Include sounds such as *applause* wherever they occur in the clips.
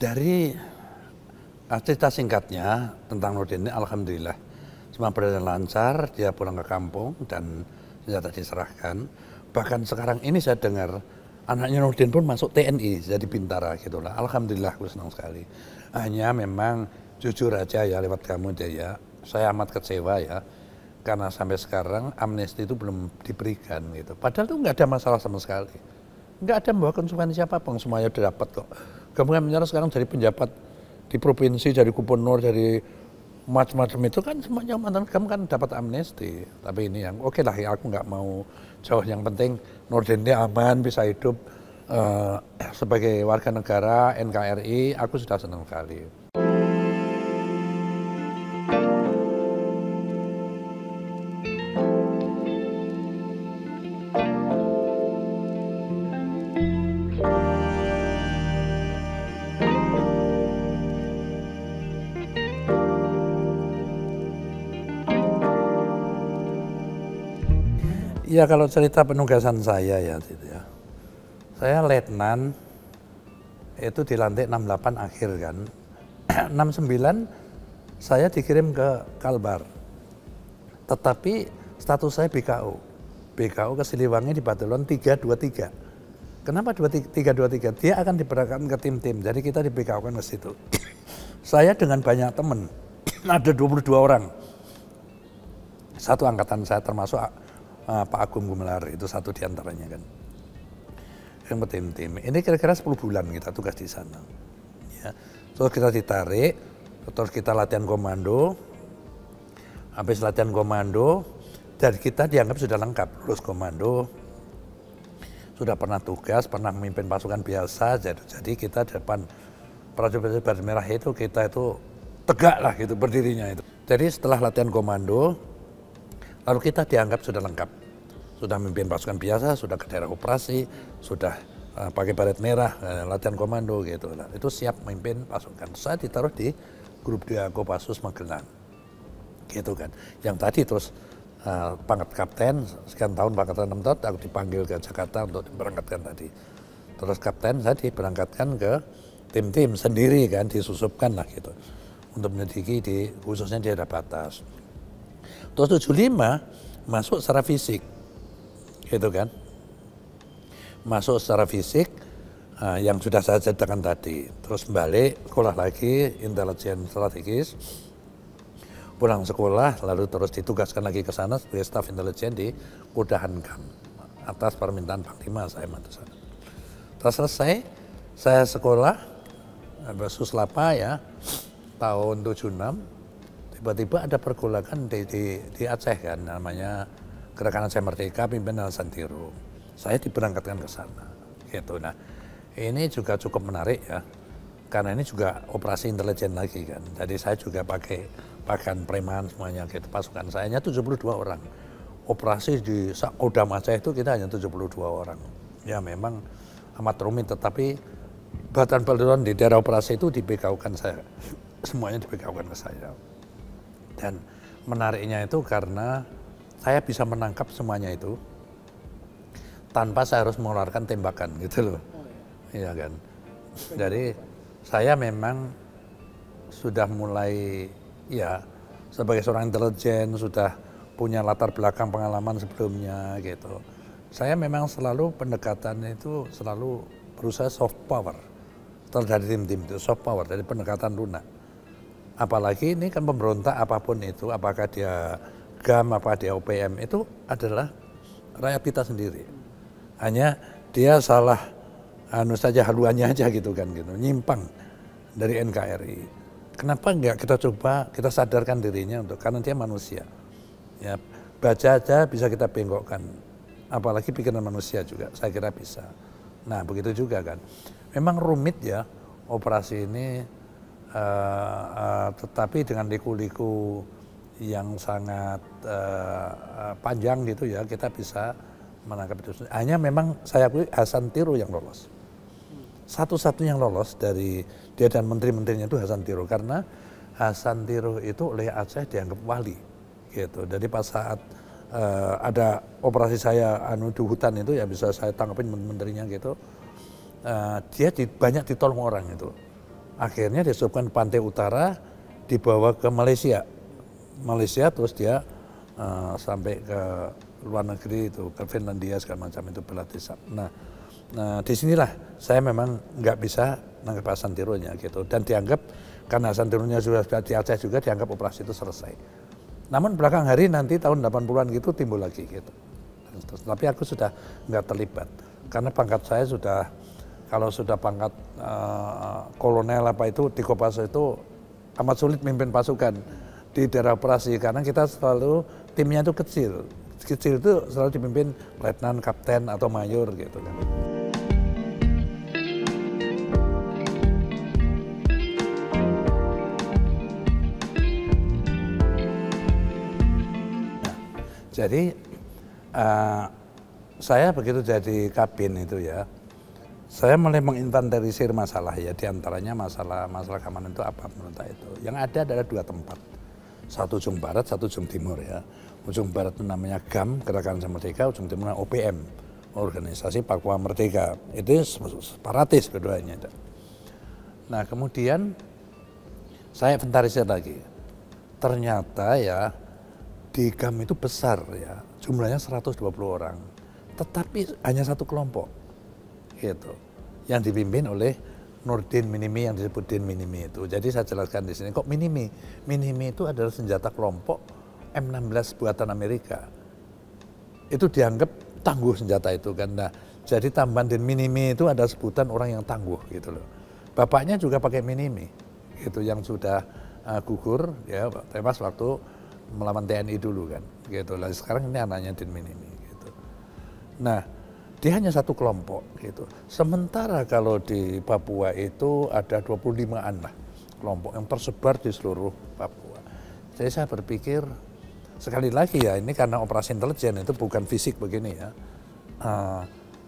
Dari cerita singkatnya tentang Nurdin ini, Alhamdulillah semua berjalan lancar. Dia pulang ke kampung dan senjata diserahkan. Bahkan sekarang ini saya dengar anaknya Nurdin pun masuk TNI jadi bintara gitulah. Alhamdulillah, aku senang sekali. Hanya memang jujur aja ya lewat kamu Jaya, saya amat kecewa ya karena sampai sekarang amnesti itu belum diberikan gitu. Padahal itu nggak ada masalah sama sekali. Nggak ada membawa konsumen siapa pun semuanya udah dapat kok. Gabungan menyerah sekarang dari penjabat di provinsi, dari gubernur, dari macam-macam itu kan semuanya mantan kamu kan dapat amnesti. Tapi ini yang oke lah ya aku nggak mau jauh. Yang penting Nurdinnya aman bisa hidup eh, sebagai warga negara NKRI. Aku sudah senang sekali. Iya kalau cerita penugasan saya ya, ya. Saya letnan itu dilantik 68 akhir kan. 69 *clears throat* saya dikirim ke Kalbar. Tetapi status saya BKO. BKO ke Siliwangi di batalon 323. Kenapa 323? Dia akan diberangkatkan ke tim-tim. Jadi kita di BKO kan ke situ. *clears throat* saya dengan banyak teman, *clears throat* ada 22 orang. Satu angkatan saya termasuk uh, Pak Agung Gumelar itu satu diantaranya kan yang tim tim ini kira-kira 10 bulan kita tugas di sana ya terus kita ditarik terus kita latihan komando habis latihan komando dan kita dianggap sudah lengkap lulus komando sudah pernah tugas pernah memimpin pasukan biasa jadi jadi kita depan prajurit baris merah itu kita itu tegak lah gitu berdirinya itu jadi setelah latihan komando Lalu kita dianggap sudah lengkap. Sudah memimpin pasukan biasa, sudah ke daerah operasi, sudah uh, pakai baret merah, uh, latihan komando gitu. Nah, itu siap memimpin pasukan. Saya ditaruh di grup dia Kopassus Magelang. Gitu kan. Yang tadi terus uh, pangkat kapten, sekian tahun pangkat enam tahun, aku dipanggil ke Jakarta untuk diberangkatkan tadi. Terus kapten saya diberangkatkan ke tim-tim sendiri kan, disusupkan lah gitu. Untuk menyelidiki di, khususnya di daerah batas. Terus 75 masuk secara fisik. Gitu kan. Masuk secara fisik uh, yang sudah saya ceritakan tadi. Terus balik sekolah lagi intelijen strategis. Pulang sekolah lalu terus ditugaskan lagi ke sana sebagai staf intelijen di Kudahankam atas permintaan Pak Panglima saya mantu sana. Terus selesai saya sekolah lapa ya tahun 76 tiba-tiba ada pergolakan di, di, di Aceh kan namanya Gerakan Aceh Merdeka pimpinan Santiro, Saya diberangkatkan ke sana. Gitu. Nah, ini juga cukup menarik ya. Karena ini juga operasi intelijen lagi kan. Jadi saya juga pakai pakaian preman semuanya gitu. Pasukan saya hanya 72 orang. Operasi di Kodam Aceh itu kita hanya 72 orang. Ya memang amat rumit tetapi batan peluruan di daerah operasi itu dibekaukan saya. *laughs* Semuanya dibekaukan ke saya. Dan menariknya itu karena saya bisa menangkap semuanya itu tanpa saya harus mengeluarkan tembakan gitu loh. Iya kan. Jadi saya memang sudah mulai ya sebagai seorang intelijen sudah punya latar belakang pengalaman sebelumnya gitu. Saya memang selalu pendekatannya itu selalu berusaha soft power. terhadap tim-tim itu soft power dari pendekatan lunak apalagi ini kan pemberontak apapun itu, apakah dia GAM, apa dia OPM, itu adalah rakyat kita sendiri. Hanya dia salah anu saja haluannya aja gitu kan gitu, nyimpang dari NKRI. Kenapa enggak kita coba kita sadarkan dirinya untuk karena dia manusia. Ya, baca aja bisa kita bengkokkan. Apalagi pikiran manusia juga, saya kira bisa. Nah, begitu juga kan. Memang rumit ya operasi ini uh, uh, tetapi dengan liku-liku yang sangat uh, panjang gitu ya kita bisa menangkap itu. Hanya memang saya akui Hasan Tiro yang lolos. Satu-satunya yang lolos dari dia dan menteri-menterinya itu Hasan Tiro karena Hasan Tiro itu oleh Aceh dianggap wali gitu. Jadi pas saat uh, ada operasi saya anu di hutan itu ya bisa saya tangkapin menterinya gitu. Uh, dia di, banyak ditolong orang itu Akhirnya disebutkan pantai utara, dibawa ke Malaysia. Malaysia terus dia uh, sampai ke luar negeri itu, ke Finlandia segala macam itu pelatihan. Nah, nah disinilah saya memang nggak bisa nangkep Hasan Tirunya gitu. Dan dianggap karena Hasan Tirunya sudah, sudah di Aceh juga dianggap operasi itu selesai. Namun belakang hari nanti tahun 80-an gitu timbul lagi gitu. tapi aku sudah nggak terlibat karena pangkat saya sudah kalau sudah pangkat uh, kolonel apa itu di Kopassus itu amat sulit memimpin pasukan di daerah operasi karena kita selalu timnya itu kecil. Kecil itu selalu dipimpin letnan, kapten atau mayor gitu kan. Nah, jadi uh, saya begitu jadi kabin itu ya, saya mulai menginventarisir masalah ya diantaranya masalah masalah keamanan itu apa menurut saya itu yang ada adalah dua tempat satu ujung barat satu ujung timur ya ujung barat itu namanya GAM Gerakan Merdeka ujung timur OPM Organisasi Papua Merdeka itu separatis keduanya itu nah kemudian saya inventarisir lagi ternyata ya di GAM itu besar ya jumlahnya 120 orang tetapi hanya satu kelompok gitu yang dipimpin oleh Nurdin Minimi yang disebut Din Minimi itu. Jadi saya jelaskan di sini kok Minimi. Minimi itu adalah senjata kelompok M16 buatan Amerika. Itu dianggap tangguh senjata itu kan. Nah, jadi tambahan Din Minimi itu ada sebutan orang yang tangguh gitu loh. Bapaknya juga pakai Minimi. Itu yang sudah uh, gugur ya tewas waktu melawan TNI dulu kan. Gitu. Lah sekarang ini anaknya Din Minimi gitu. Nah, dia hanya satu kelompok gitu. Sementara kalau di Papua itu ada 25-an lah kelompok yang tersebar di seluruh Papua. Jadi saya berpikir sekali lagi ya ini karena operasi intelijen itu bukan fisik begini ya. Uh,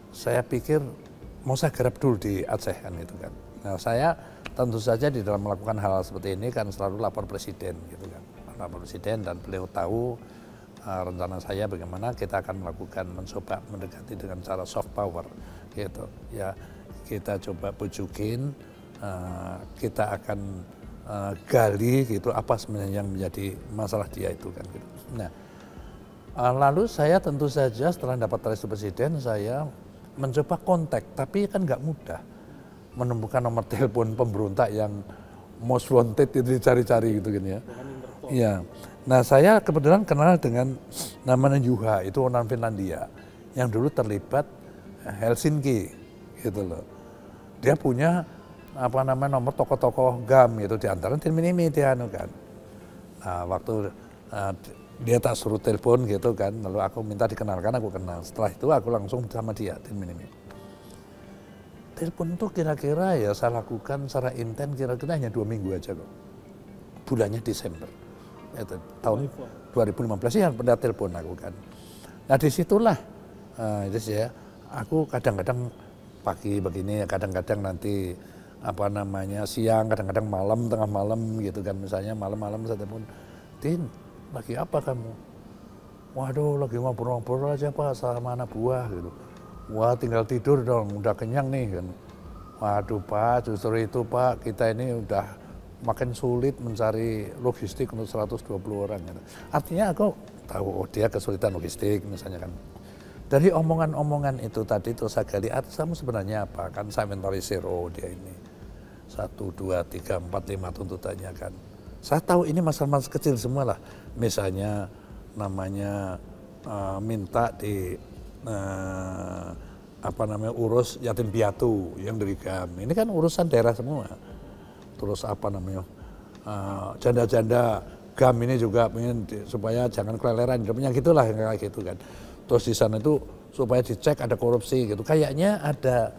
saya pikir mau saya garap dulu di Aceh kan gitu kan. Nah saya tentu saja di dalam melakukan hal, -hal seperti ini kan selalu lapor presiden gitu kan. Lapor presiden dan beliau tahu uh, rencana saya bagaimana kita akan melakukan mencoba mendekati dengan cara soft power gitu ya kita coba pujukin uh, eh, kita akan uh, gali gitu apa sebenarnya yang menjadi masalah dia itu kan gitu. Nah uh, lalu saya tentu saja setelah dapat restu presiden saya mencoba kontak tapi kan nggak mudah menemukan nomor *laughs* telepon pemberontak yang most wanted itu dicari-cari gitu kan ya. Iya. Nah saya kebetulan kenal dengan namanya Juha itu orang Finlandia yang dulu terlibat Helsinki gitu loh. Dia punya apa namanya nomor toko-toko GAM itu di antara ini dia anu kan. Nah, waktu uh, dia tak suruh telepon gitu kan, lalu aku minta dikenalkan, aku kenal. Setelah itu aku langsung sama dia tim ini. Telepon itu kira-kira ya saya lakukan secara intens kira-kira hanya dua minggu aja kok. Bulannya Desember itu, tahun 2015 yang pernah telepon aku kan. Nah disitulah uh, eh, itu ya aku kadang-kadang pagi begini, kadang-kadang nanti apa namanya siang, kadang-kadang malam, tengah malam gitu kan misalnya malam-malam saya telepon, Tin, lagi apa kamu? Waduh, lagi ngobrol-ngobrol aja pak sama anak buah gitu. Wah tinggal tidur dong, udah kenyang nih kan. Waduh pak, justru itu pak kita ini udah makin sulit mencari logistik untuk 120 orang. Gitu. Artinya aku tahu oh, dia kesulitan logistik misalnya kan. Dari omongan-omongan itu tadi terus saya gali artis kamu sebenarnya apa? Kan saya mentalisir, oh dia ini. Satu, dua, tiga, empat, lima tuntutannya kan. Saya tahu ini masalah-masalah kecil semua lah. Misalnya namanya uh, minta di uh, apa namanya urus yatim piatu yang dari kami. Ini kan urusan daerah semua terus apa namanya eh, janda-janda uh, gam ini juga ingin di, supaya jangan keleleran hidupnya gitulah kayak gitu kan terus di sana itu supaya dicek ada korupsi gitu kayaknya ada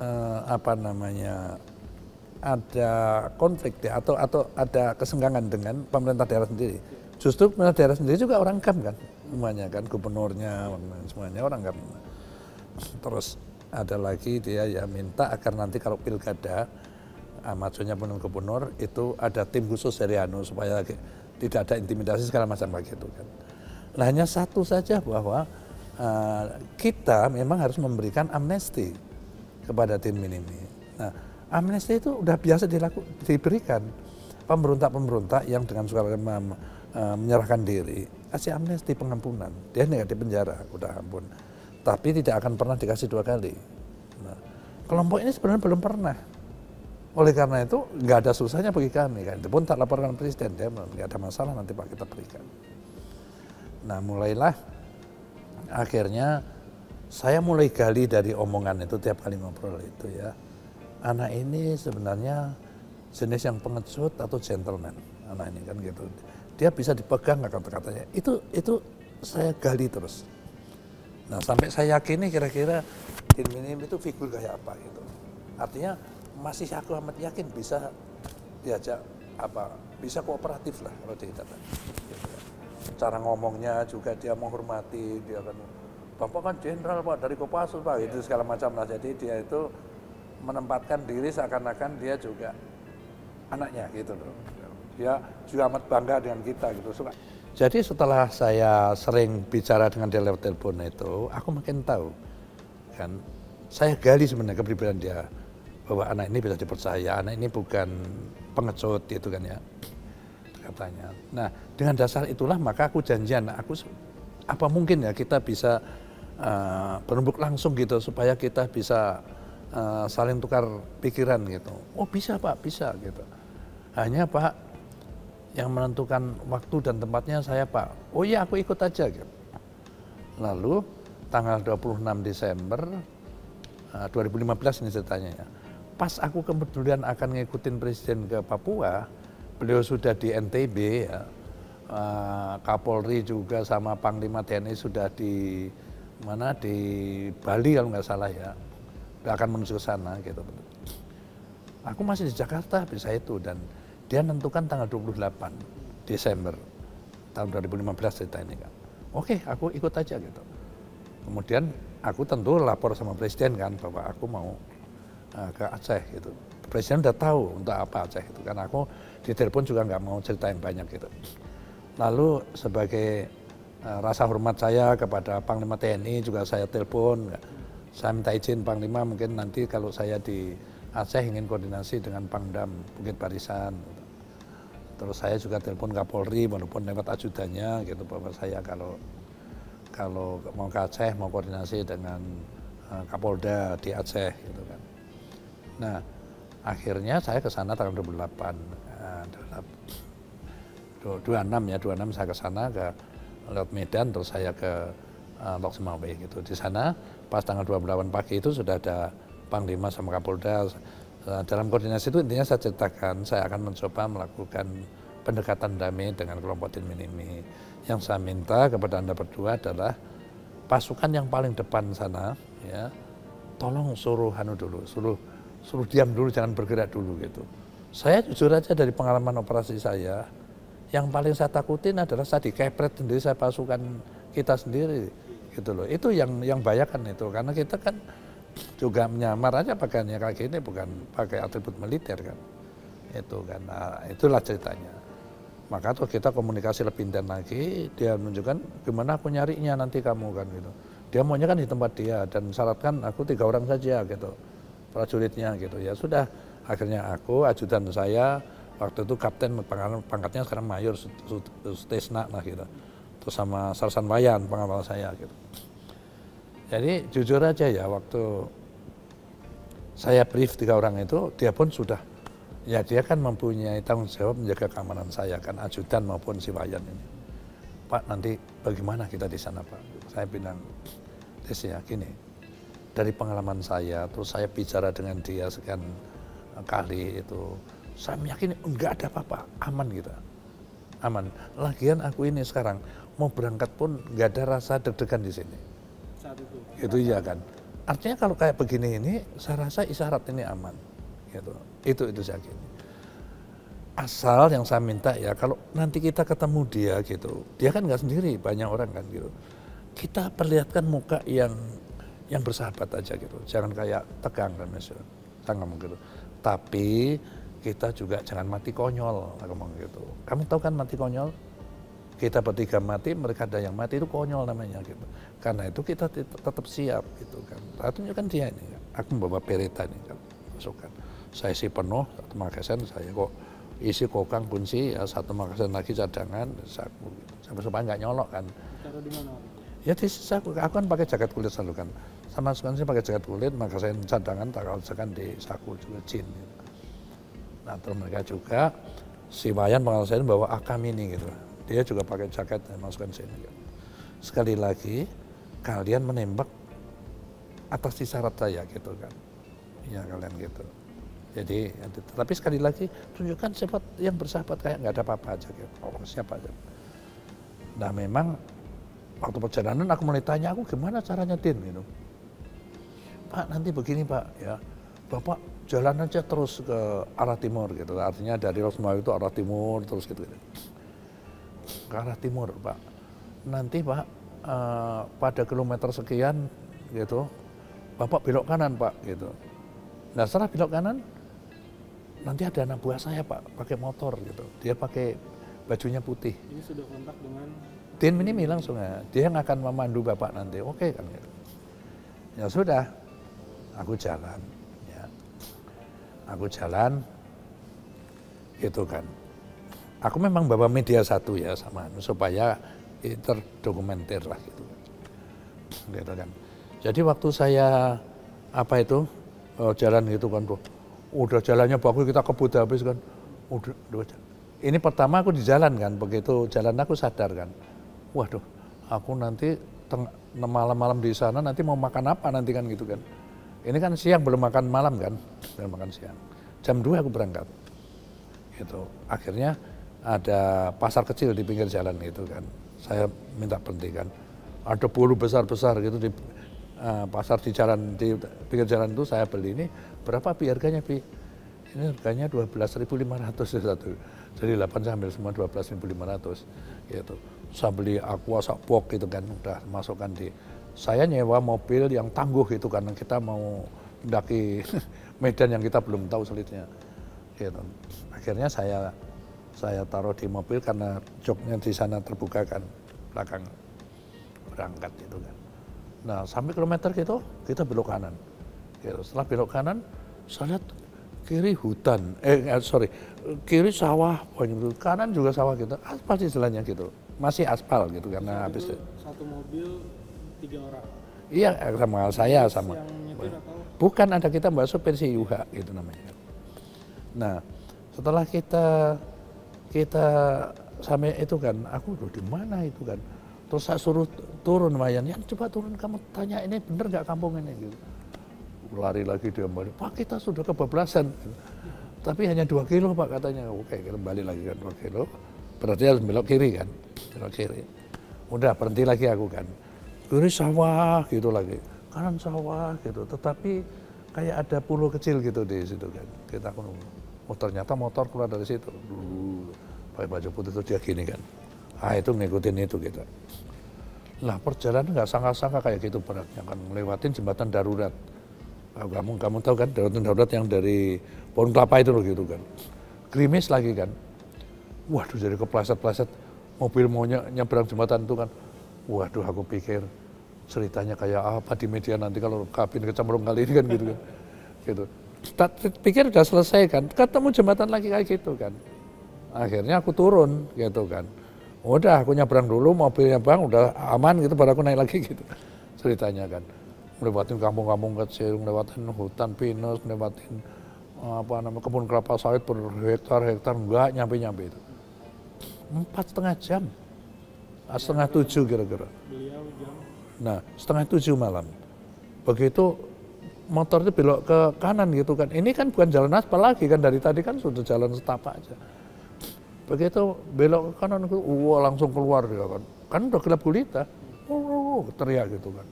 uh, apa namanya ada konflik ya atau atau ada kesenggangan dengan pemerintah daerah sendiri justru pemerintah daerah sendiri juga orang gam kan semuanya kan gubernurnya semuanya orang gam terus ada lagi dia ya minta agar nanti kalau pilkada Ah, maksudnya pun gubernur itu ada tim khusus dari Anu supaya tidak ada intimidasi segala macam begitu kan. Nah hanya satu saja bahwa uh, kita memang harus memberikan amnesti kepada tim ini. Nah amnesti itu sudah biasa dilaku, diberikan pemberontak-pemberontak yang dengan suka uh, menyerahkan diri kasih amnesti pengampunan dia tidak di penjara udah ampun tapi tidak akan pernah dikasih dua kali. Nah, kelompok ini sebenarnya belum pernah oleh karena itu nggak ada susahnya bagi kami kan itu pun tak laporkan presiden dia nggak ada masalah nanti pak kita berikan nah mulailah akhirnya saya mulai gali dari omongan itu tiap kali ngobrol itu ya anak ini sebenarnya jenis yang pengecut atau gentleman anak ini kan gitu dia bisa dipegang nggak kata-katanya itu itu saya gali terus nah sampai saya yakini kira-kira Din Minim itu figur kayak apa gitu artinya masih aku amat yakin bisa diajak apa bisa kooperatif lah kalau dia datang. Gitu ya. cara ngomongnya juga dia menghormati dia kan bapak kan jenderal pak dari Kopassus pak itu iya. segala macam lah jadi dia itu menempatkan diri seakan-akan dia juga anaknya gitu loh dia juga amat bangga dengan kita gitu suka jadi setelah saya sering bicara dengan dia lewat telepon itu aku makin tahu kan saya gali sebenarnya kepribadian dia bahwa anak ini bisa dipercaya, anak ini bukan pengecut gitu kan ya katanya. Nah dengan dasar itulah maka aku janjian, aku apa mungkin ya kita bisa uh, berembuk langsung gitu supaya kita bisa uh, saling tukar pikiran gitu. Oh bisa pak, bisa gitu. Hanya pak yang menentukan waktu dan tempatnya saya pak. Oh iya aku ikut aja gitu. Lalu tanggal 26 Desember uh, eh, 2015 ini ceritanya ya pas aku kebetulan akan ngikutin presiden ke Papua, beliau sudah di NTB ya. Eh, Kapolri juga sama Panglima TNI sudah di mana di Bali kalau nggak salah ya. nggak Akan menuju ke sana gitu. Aku masih di Jakarta bisa itu dan dia menentukan tanggal 28 Desember tahun 2015 cerita ini kan. Oke, aku ikut aja gitu. Kemudian aku tentu lapor sama presiden kan bahwa aku mau Eh, ke Aceh gitu. Presiden udah tahu untuk apa Aceh itu karena aku ditelepon juga nggak mau ceritain banyak gitu. Lalu sebagai eh, rasa hormat saya kepada Panglima TNI juga saya telepon. Saya minta izin Panglima mungkin nanti kalau saya di Aceh ingin koordinasi dengan Pangdam Bukit Barisan. Terus saya juga telepon Kapolri walaupun lewat ajudannya gitu bahwa saya kalau kalau mau ke Aceh mau koordinasi dengan eh, Kapolda di Aceh gitu kan. Nah, akhirnya saya ke sana tahun 2008. 26 eh, ya, 26 saya ke sana ke lewat Medan terus saya ke uh, gitu. Di sana pas tanggal 28 pagi itu sudah ada Panglima sama Kapolda eh, dalam koordinasi itu intinya saya ceritakan saya akan mencoba melakukan pendekatan damai dengan kelompok Tim ini. Yang saya minta kepada Anda berdua adalah pasukan yang paling depan sana ya tolong suruh Hanu dulu, suruh suruh diam dulu, jangan bergerak dulu gitu. Saya jujur aja dari pengalaman operasi saya, yang paling saya takutin adalah saya dikepret sendiri, saya pasukan kita sendiri gitu loh. Itu yang yang bayakan itu karena kita kan juga menyamar aja pakaiannya kayak gini bukan pakai atribut militer kan. Itu kan nah, itulah ceritanya. Maka tuh kita komunikasi lebih intens lagi, dia menunjukkan gimana aku nyarinya nanti kamu kan gitu. Dia maunya kan di tempat dia dan syaratkan aku tiga orang saja gitu prajuritnya gitu ya sudah akhirnya aku ajudan saya waktu itu kapten pangkatnya sekarang mayor stesna lah gitu terus sama sarsan wayan pengawal saya gitu jadi jujur aja ya waktu saya brief tiga orang itu dia pun sudah ya dia kan mempunyai tanggung jawab menjaga keamanan saya kan ajudan maupun si wayan ini pak nanti bagaimana kita di sana pak saya bilang tes ya gini dari pengalaman saya, terus saya bicara dengan dia sekian eh, kali itu, saya meyakini enggak ada apa-apa, aman kita. Gitu. Aman. Lagian aku ini sekarang mau berangkat pun enggak ada rasa deg-degan di sini. Saat itu. Itu iya kan. Artinya kalau kayak begini ini, saya rasa isyarat ini aman. Gitu. Itu itu saya yakin. Asal yang saya minta ya kalau nanti kita ketemu dia gitu, dia kan nggak sendiri, banyak orang kan gitu. Kita perlihatkan muka yang yang bersahabat aja gitu. Jangan kayak tegang dan misalnya. Saya ngomong gitu. Tapi kita juga jangan mati konyol, aku ngomong gitu. Kamu tahu kan mati konyol? Kita bertiga mati, mereka ada yang mati itu konyol namanya gitu. Karena itu kita tetap siap gitu kan. Artinya nah, kan dia ini. Kan. Aku membawa perita nih kan. Masukkan. Saya isi penuh, satu magasin saya kok isi kokang kunci, ya, satu magasin lagi cadangan, saku. Sampai supaya nggak nyolok kan. Ya di aku, aku kan pakai jaket kulit selalu kan sama sekali saya pakai jaket kulit, maka saya cadangan tak kautsakan di saku juga jin. Gitu. Nah terus mereka juga, si Wayan pengalaman saya bawa akam ini gitu. Dia juga pakai jaket dan eh, masukkan sini. Gitu. Sekali lagi, kalian menembak atas syarat saya gitu kan. Ya kalian gitu. Jadi, tapi sekali lagi tunjukkan sifat yang bersahabat kayak nggak ada apa-apa aja gitu. Oh, siapa aja. Nah memang waktu perjalanan aku mulai tanya aku gimana caranya tin gitu Pak nanti begini Pak ya Bapak jalan aja terus ke arah timur gitu artinya dari Rosmawi itu arah timur terus gitu, gitu. ke arah timur Pak nanti Pak uh, pada kilometer sekian gitu Bapak belok kanan Pak gitu nah setelah belok kanan nanti ada anak buah saya Pak pakai motor gitu dia pakai bajunya putih ini sudah kontak dengan Din ini langsung ya dia yang akan memandu Bapak nanti oke okay, kan gitu. ya sudah aku jalan ya. aku jalan gitu kan aku memang bawa media satu ya sama supaya terdokumentir lah gitu gitu kan jadi waktu saya apa itu eh, jalan gitu kan tuh udah jalannya bagus kita kebut habis kan udah, udah ini pertama aku di jalan kan begitu jalan aku sadar kan waduh aku nanti malam-malam di sana nanti mau makan apa nanti kan gitu kan ini kan siang belum makan malam kan, belum makan siang. Jam 2 aku berangkat. Itu Akhirnya ada pasar kecil di pinggir jalan itu kan. Saya minta kan Ada bolu besar-besar gitu di uh, pasar di jalan di pinggir jalan itu saya beli ini berapa pi harganya pi? Ini harganya dua belas ribu lima 12.500 satu. Jadi delapan 8 ambil semua ratus. gitu. Saya beli aqua sak gitu kan udah masukkan di saya nyewa mobil yang tangguh gitu karena kita mau mendaki *laughs* medan yang kita belum tahu sulitnya. Gitu. Akhirnya saya saya taruh di mobil karena joknya di sana terbuka kan belakang berangkat gitu kan. Nah sampai kilometer gitu kita belok kanan. Gitu. Setelah belok kanan saya lihat kiri hutan, eh, eh sorry kiri sawah, kanan juga sawah gitu, aspal sih jalannya gitu, masih aspal gitu karena habis itu. Satu mobil tiga orang iya eh, sama saya sama bukan ada kita mbak supir si Yuha gitu namanya nah setelah kita kita sampai itu kan aku udah di mana itu kan terus saya suruh turun Mayan, ya coba turun kamu tanya ini bener nggak kampung ini gitu lari lagi dia kembali pak kita sudah kebablasan tapi hanya dua kilo pak katanya oke kembali lagi kan dua kilo berarti harus belok kiri kan belok kiri udah berhenti lagi aku kan kiri sawah gitu lagi, kanan sawah gitu. Tetapi kayak ada pulau kecil gitu di situ kan. Kita kan, oh ternyata motor keluar dari situ. Dulu, pakai baju putih itu dia gini kan. Ah itu ngikutin itu gitu Lah perjalanan nggak sangka-sangka kayak gitu beratnya kan melewatin jembatan darurat. Kamu kamu tahu kan darurat darurat yang dari pohon kelapa itu loh gitu kan. Krimis lagi kan. Waduh jadi kepleset-pleset mobil maunya nyebrang jembatan itu kan. Waduh aku pikir ceritanya kayak apa di media nanti kalau kabin kecemplung kali ini kan gitu kan. gitu. pikir udah selesai kan, ketemu jembatan lagi kayak gitu kan. Akhirnya aku turun gitu kan. Udah aku nyabrang dulu mobilnya bang udah aman gitu baru aku naik lagi gitu ceritanya kan. Melewatin kampung-kampung kecil, melewatin hutan pinus, melewatin eh, apa namanya kebun kelapa sawit hektar hektar enggak nyampe nyampe itu empat setengah jam setengah tujuh kira-kira beliau jam Nah, setengah tujuh malam. Begitu motor itu belok ke kanan gitu kan. Ini kan bukan jalan aspal lagi kan dari tadi kan sudah jalan setapak aja. Begitu belok ke kanan itu, wah langsung keluar dia kan. Kan udah gelap gulita. Oh, teriak gitu kan.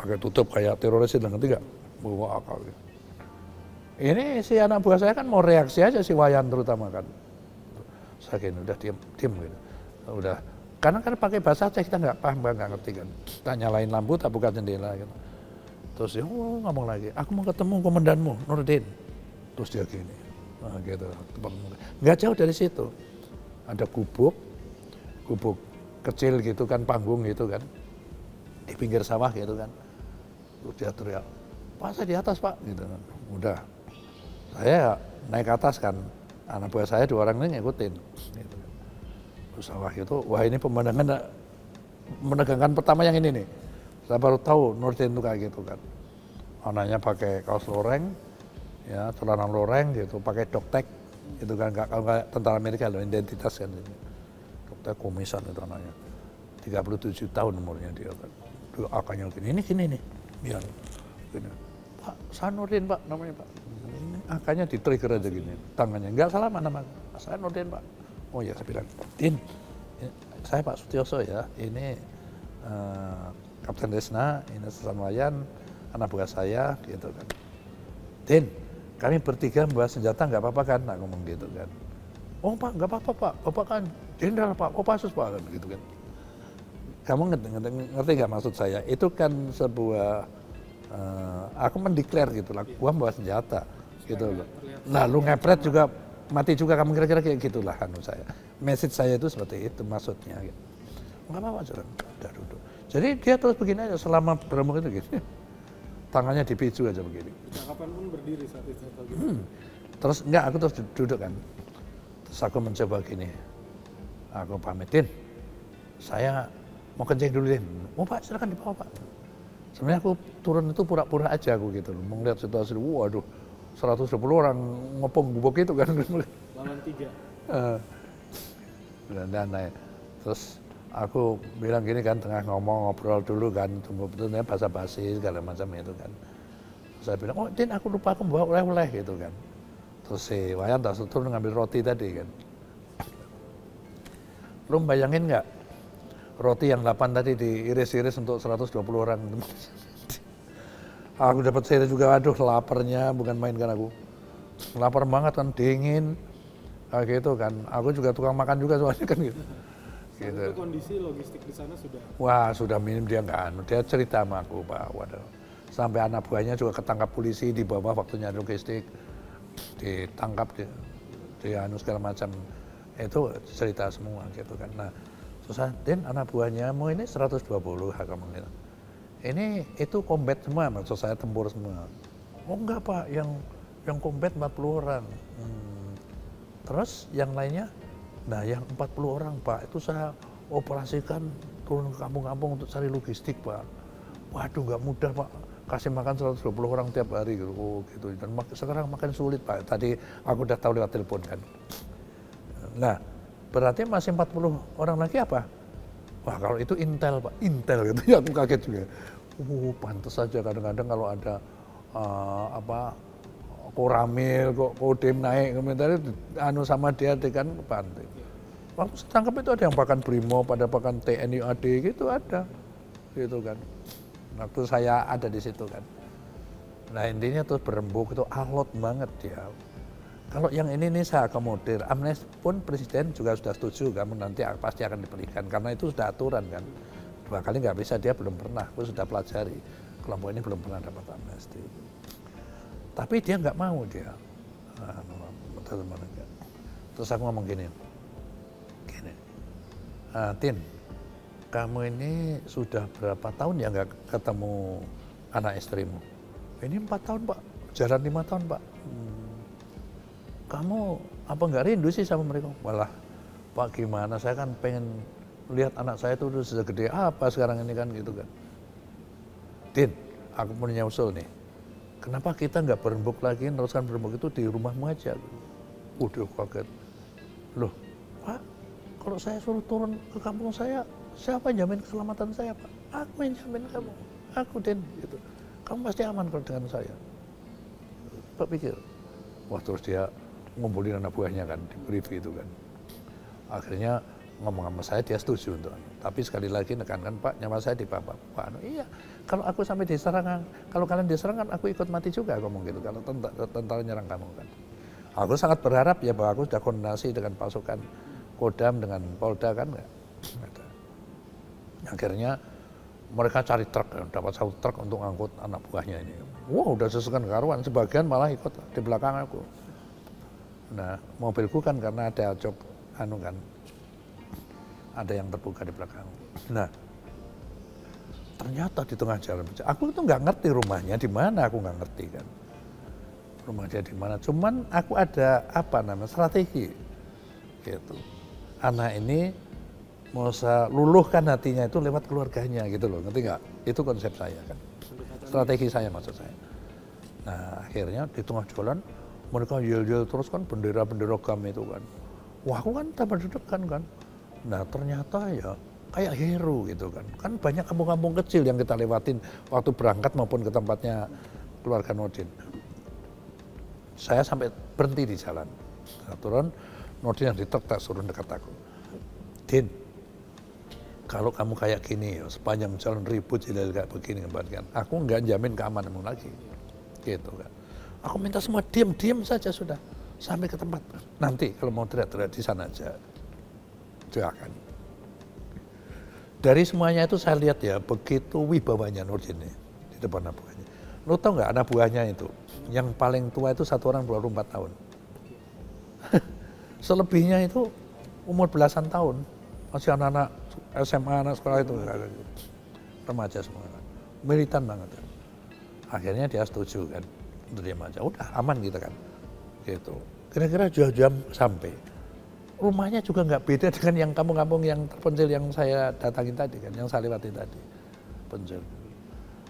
Pakai tutup kayak teroris dan ketiga. Bawa akal gitu. Ini si anak buah saya kan mau reaksi aja si Wayan terutama kan. Saya udah diem, diem gitu. Udah karena kan pakai bahasa Aceh kita nggak paham, nggak ngerti kan. Kita nyalain lampu, tak buka jendela. Gitu. Terus dia oh, ngomong lagi, aku mau ketemu komandanmu, Nurdin. Terus dia gini, nah, gitu. Nggak jauh dari situ. Ada gubuk, gubuk kecil gitu kan, panggung gitu kan. Di pinggir sawah gitu kan. Terus dia teriak, Pak di atas Pak. Gitu kan. Udah. Saya naik ke atas kan, anak buah saya dua orang ini ngikutin. Gitu Sawah gitu, itu, wah ini pemandangan menegangkan pertama yang ini nih. Saya baru tahu Nurdin itu kayak gitu kan. Anaknya pakai kaos loreng, ya celana loreng gitu, pakai doktek itu kan gak, gak, tentara Amerika loh identitas kan ini. Doktek komisan itu anaknya. 37 tahun umurnya dia kan. Dua akanya gini, ini gini nih. Biar gini. Pak Sanurin Pak namanya Pak. Ini akanya di trigger aja gini, tangannya. Enggak salah mana Pak. Sanurin Pak oh iya, ya saya bilang Din saya Pak Sutioso ya ini uh, Kapten Desna ini sesama Yan, anak buah saya gitu kan Din kami bertiga membawa senjata nggak apa-apa kan nah, ngomong gitu kan oh pak nggak apa-apa pak bapak kan jenderal pak Kopassus pasus pak kan gitu kan kamu ngerti ngerti nggak maksud saya itu kan sebuah uh, aku mendeklar gitu lah gua bawa senjata gitu loh lu ngepret juga mati juga kamu kira-kira kayak gitulah anu saya. Message saya itu seperti itu maksudnya. Enggak gitu. apa-apa, sudah duduk. Jadi dia terus begini aja selama berapa itu gitu. Tangannya dipicu aja begini. Nah, kapan pun berdiri saat itu atau gitu. Hmm. Terus enggak aku terus duduk kan. Terus aku mencoba gini. Aku pamitin. Saya mau kencing dulu deh. Oh, mau Pak, silakan di bawah Pak. Sebenarnya aku turun itu pura-pura aja aku gitu loh. Melihat situasi, waduh. 120 orang ngepung gubuk itu kan. Lawan tiga. *laughs* Eh. dan, dan naik. Terus aku bilang gini kan tengah ngomong ngobrol dulu kan tunggu betulnya bahasa basi segala macam itu kan terus saya bilang oh Din aku lupa aku bawa oleh-oleh gitu kan terus si Wayan tak turun ngambil roti tadi kan lu bayangin nggak roti yang 8 tadi diiris-iris untuk 120 orang *laughs* aku dapat cerita juga aduh laparnya bukan main kan aku lapar banget kan dingin kayak ah, gitu kan aku juga tukang makan juga soalnya kan gitu gitu. kondisi logistik di sana sudah wah sudah minim dia nggak anu dia cerita sama aku pak waduh sampai anak buahnya juga ketangkap polisi di bawah waktunya logistik ditangkap dia di anu segala macam itu cerita semua gitu kan nah susah din anak buahnya mau ini 120 harga gitu ini itu combat semua maksud saya tempur semua. Oh enggak pak, yang yang combat 40 orang. Hmm. Terus yang lainnya, nah yang 40 orang pak itu saya operasikan turun ke kampung-kampung untuk cari logistik pak. Waduh nggak mudah pak, kasih makan 120 orang tiap hari gitu. Oh, gitu. Dan mak sekarang makan sulit pak. Tadi aku udah tahu lewat telepon kan. Nah berarti masih 40 orang lagi apa? Wah kalau itu intel pak, intel gitu *laughs* ya aku kaget juga uh pantas saja kadang-kadang kalau ada uh, apa koramil kok kodim naik komentar anu sama dia kan ke pantai waktu tangkap itu ada yang pakan brimo pada pakan TNI AD gitu ada gitu kan waktu nah, saya ada di situ kan nah intinya tuh berembuk itu alot banget dia kalau yang ini nih saya akomodir amnesti pun presiden juga sudah setuju kan nanti pasti akan diberikan karena itu sudah aturan kan dua kali nggak bisa dia belum pernah aku sudah pelajari kelompok ini belum pernah dapat amnesti tapi dia nggak mau dia anu, terus aku ngomong gini gini ah, Tin kamu ini sudah berapa tahun ya nggak ketemu anak istrimu ini empat tahun pak jalan lima tahun pak hmm, kamu apa nggak rindu sih sama mereka malah pak gimana saya kan pengen lihat anak saya itu udah segede apa sekarang ini kan gitu kan. Din, aku punya usul nih. Kenapa kita nggak berembuk lagi, neruskan berembuk itu di rumahmu aja? Udah gitu? kaget. Loh, Pak, kalau saya suruh turun ke kampung saya, siapa yang jamin keselamatan saya, Pak? Aku yang jamin kamu. Aku, Din. Gitu. Kamu pasti aman kalau dengan saya. Pak pikir. Wah, terus dia ngumpulin anak buahnya kan, di brief itu kan. Akhirnya ngomong sama saya dia setuju untuk tapi sekali lagi nekankan Pak nyawa saya di Bapak Pak Anu iya kalau aku sampai diserang kalau kalian diserang kan aku ikut mati juga ngomong gitu kalau tentara, tentara nyerang kamu kan aku sangat berharap ya bahwa aku sudah koordinasi dengan pasukan Kodam dengan Polda kan enggak akhirnya mereka cari truk dapat satu truk untuk ngangkut anak buahnya ini wow udah sesukan karuan sebagian malah ikut di belakang aku nah mobilku kan karena ada cok anu kan ada yang terbuka di belakang. Nah, ternyata di tengah jalan pecah. Aku itu nggak ngerti rumahnya di mana, aku nggak ngerti kan. Rumah dia di mana. Cuman aku ada apa namanya strategi, gitu. Anak ini mau saya luluhkan hatinya itu lewat keluarganya gitu loh, ngerti nggak? Itu konsep saya kan. Strategi saya maksud saya. Nah akhirnya di tengah jalan mereka yel-yel terus kan bendera-bendera kami itu kan. Wah aku kan tak deg kan Nah ternyata ya kayak hero gitu kan. Kan banyak kampung-kampung kecil yang kita lewatin waktu berangkat maupun ke tempatnya keluarga Nordin. Saya sampai berhenti di jalan. Nah, turun, Nordin yang ditertak turun dekat aku. Din, kalau kamu kayak gini ya, sepanjang jalan ribut jilal kayak begini kan, aku nggak jamin keamananmu lagi. Gitu kan. Aku minta semua diam-diam saja sudah sampai ke tempat nanti kalau mau teriak-teriak di sana aja jangan. Dari semuanya itu saya lihat ya, begitu wibawanya Nurdin ini di depan anak buahnya. Lo tau nggak anak buahnya itu, yang paling tua itu satu orang empat tahun. *laughs* Selebihnya itu umur belasan tahun, masih anak-anak SMA, anak sekolah itu, remaja semua. Militan banget. Akhirnya dia setuju kan, terima aja. Udah aman gitu kan, gitu. Kira-kira jam jam sampai rumahnya juga nggak beda dengan yang kampung-kampung yang terpencil yang saya datangi tadi kan, yang saya lewati tadi. Pencil.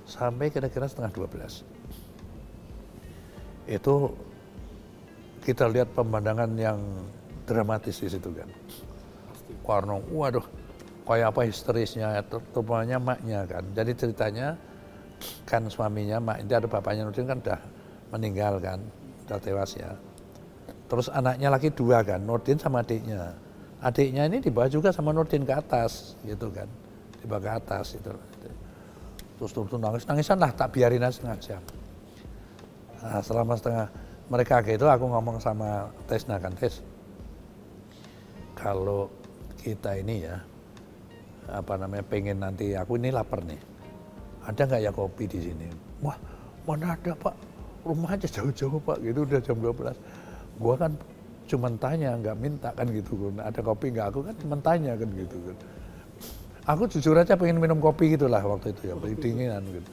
Sampai kira-kira setengah 12. Itu kita lihat pemandangan yang dramatis di situ kan. Warno, waduh, kayak apa histerisnya, terutamanya maknya kan. Jadi ceritanya kan suaminya, mak, itu ada bapaknya Nurdin kan udah meninggal kan, udah tewas ya Terus anaknya lagi dua kan, Nordin sama adiknya. Adiknya ini dibawa juga sama Nordin ke atas gitu kan. Dibawa ke atas itu Terus turun nangis, nangisan lah tak biarin aja setengah jam. Nah, selama setengah mereka gitu aku ngomong sama Tesna kan, Tes. Kalau kita ini ya apa namanya pengen nanti aku ini lapar nih ada nggak ya kopi di sini wah mana ada pak rumah aja jauh-jauh pak gitu udah jam 12 gue kan cuma tanya nggak minta kan gitu ada kopi nggak aku kan cuma tanya kan gitu aku jujur aja pengen minum kopi gitulah waktu itu ya dinginan gitu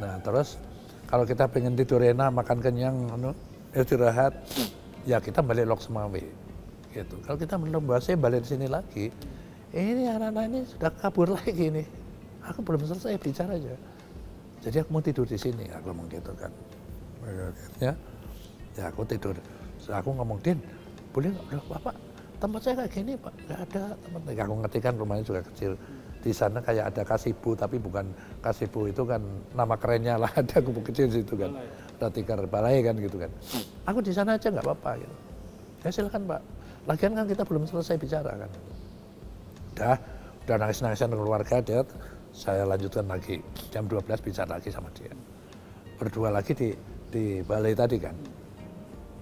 nah terus kalau kita pengen tidur enak makan kenyang ya istirahat ya kita balik lok semawe gitu kalau kita minum bahasa balik sini lagi ini anak-anak ini sudah kabur lagi nih aku belum selesai bicara aja jadi aku mau tidur di sini aku mau gitu kan ya ya aku tidur Terus aku ngomong, Din, boleh nggak? Bapak, tempat saya kayak gini Pak, nggak ada tempat. Nggak aku ngerti kan rumahnya juga kecil. Di sana kayak ada kasibu, tapi bukan kasibu itu kan nama kerennya lah *laughs* ada kubu kecil situ kan. Ada tikar balai kan gitu kan. Aku di sana aja nggak apa-apa gitu. Ya silakan Pak. Lagian kan kita belum selesai bicara kan. Udah, udah nangis-nangisan dengan keluarga dia, saya lanjutkan lagi. Jam 12 bicara lagi sama dia. Berdua lagi di, di balai tadi kan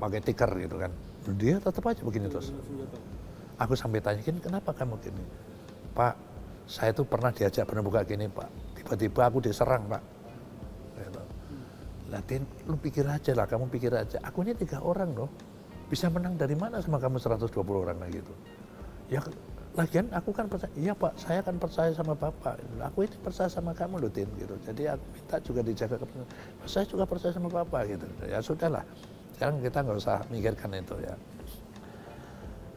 pakai tikar gitu kan. Dia tetap aja begini terus. Aku sampai tanya kenapa kamu gini? Pak, saya tuh pernah diajak buka gini Pak. Tiba-tiba aku diserang Pak. Gitu. Latin, lu pikir aja lah, kamu pikir aja. Aku ini tiga orang loh. Bisa menang dari mana sama kamu 120 orang lagi gitu. Ya lagian aku kan percaya, iya pak saya kan percaya sama bapak, aku ini percaya sama kamu loh Tin gitu. Jadi aku minta juga dijaga kepercayaan, saya juga percaya sama bapak gitu. Ya sudahlah, sekarang kita nggak usah mikirkan itu ya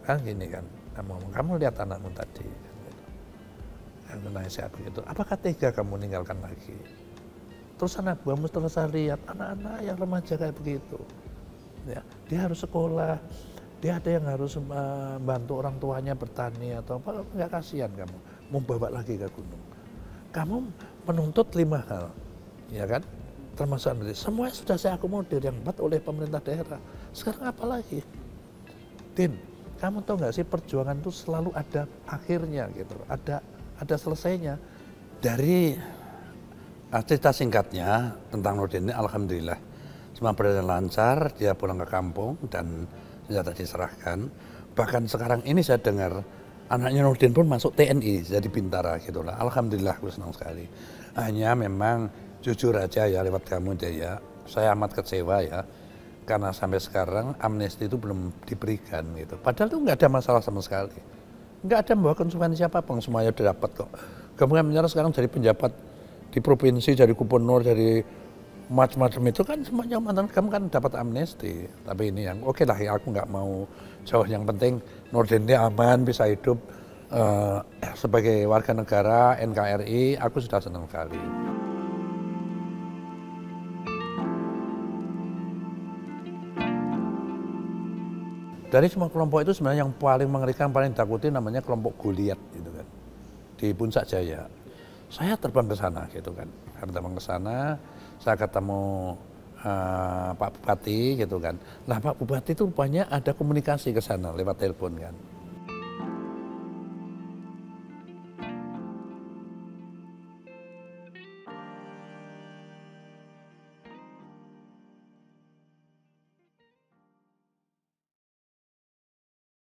kan gini kan kamu kamu lihat anakmu tadi yang nasihat begitu apakah tega kamu meninggalkan lagi terus anak buahmu terus lihat anak-anak yang remaja kayak begitu ya dia harus sekolah dia ada yang harus uh, orang tuanya bertani atau apa nggak kasihan kamu mau bawa lagi ke gunung kamu menuntut lima hal ya kan termasuk analis, semua sudah saya akomodir yang buat oleh pemerintah daerah. Sekarang apa lagi? Din, kamu tahu nggak sih perjuangan itu selalu ada akhirnya gitu, ada ada selesainya. Dari ah, cerita singkatnya tentang Nurdin ini, alhamdulillah semua berjalan lancar, dia pulang ke kampung dan senjata diserahkan. Bahkan sekarang ini saya dengar anaknya Nurdin pun masuk TNI jadi bintara gitulah. Alhamdulillah, aku senang sekali. Hanya memang jujur aja ya lewat kamu aja ya. Saya amat kecewa ya karena sampai sekarang amnesti itu belum diberikan gitu. Padahal itu nggak ada masalah sama sekali. Nggak ada membawa konsumen siapa pun semuanya udah dapat kok. Gabungan Menyerah sekarang dari penjabat di provinsi, dari gubernur, dari macam-macam itu kan semuanya mantan kamu kan dapat amnesti. Tapi ini yang oke okay lah ya aku nggak mau jauh. Yang penting Nordennya aman, bisa hidup uh, sebagai warga negara NKRI, aku sudah senang sekali. Dari semua kelompok itu sebenarnya yang paling mengerikan, paling takutin namanya kelompok Goliat gitu kan. Di Puncak Jaya. Saya terbang ke sana gitu kan. Saya terbang ke sana, saya ketemu uh, Pak Bupati gitu kan. Nah Pak Bupati itu rupanya ada komunikasi ke sana lewat telepon kan.